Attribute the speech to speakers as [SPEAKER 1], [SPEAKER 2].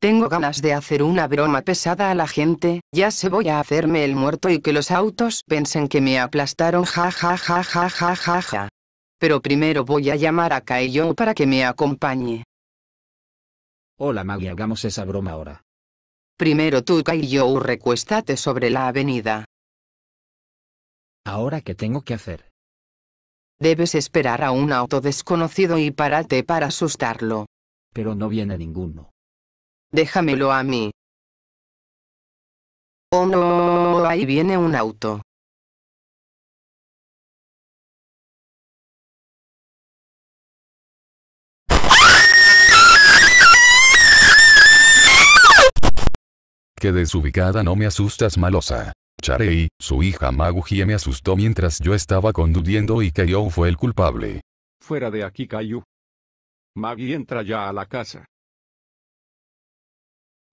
[SPEAKER 1] Tengo ganas de hacer una broma pesada a la gente, ya se voy a hacerme el muerto y que los autos piensen que me aplastaron ja ja ja ja ja ja Pero primero voy a llamar a You para que me acompañe.
[SPEAKER 2] Hola Maggie, hagamos esa broma ahora. Primero tú You, recuéstate sobre la avenida. ¿Ahora qué tengo que hacer? Debes esperar a un auto desconocido y pararte para asustarlo. Pero no viene
[SPEAKER 3] ninguno. Déjamelo a mí. Oh no, ahí viene un auto.
[SPEAKER 4] Qué desubicada no me asustas malosa. Charei, su hija Maguji me asustó mientras yo estaba conduciendo y Kaiou
[SPEAKER 3] fue el culpable.
[SPEAKER 5] Fuera de aquí Kayou. ¡Magui entra ya a la casa.